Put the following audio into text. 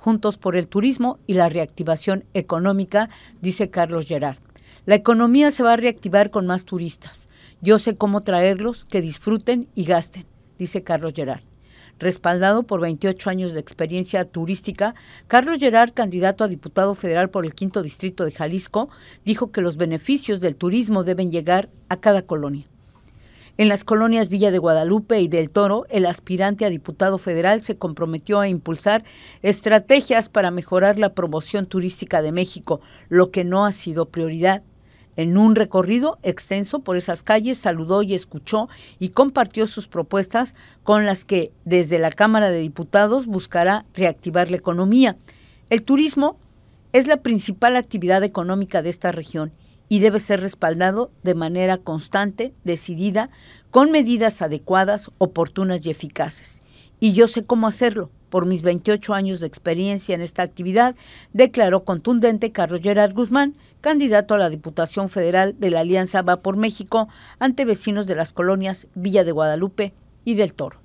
juntos por el turismo y la reactivación económica, dice Carlos Gerard. La economía se va a reactivar con más turistas. Yo sé cómo traerlos, que disfruten y gasten, dice Carlos Gerard. Respaldado por 28 años de experiencia turística, Carlos Gerard, candidato a diputado federal por el quinto distrito de Jalisco, dijo que los beneficios del turismo deben llegar a cada colonia. En las colonias Villa de Guadalupe y del Toro, el aspirante a diputado federal se comprometió a impulsar estrategias para mejorar la promoción turística de México, lo que no ha sido prioridad. En un recorrido extenso por esas calles saludó y escuchó y compartió sus propuestas con las que desde la Cámara de Diputados buscará reactivar la economía. El turismo es la principal actividad económica de esta región y debe ser respaldado de manera constante, decidida, con medidas adecuadas, oportunas y eficaces. Y yo sé cómo hacerlo por mis 28 años de experiencia en esta actividad, declaró contundente Carlos Gerard Guzmán, candidato a la Diputación Federal de la Alianza Va por México ante vecinos de las colonias Villa de Guadalupe y del Toro.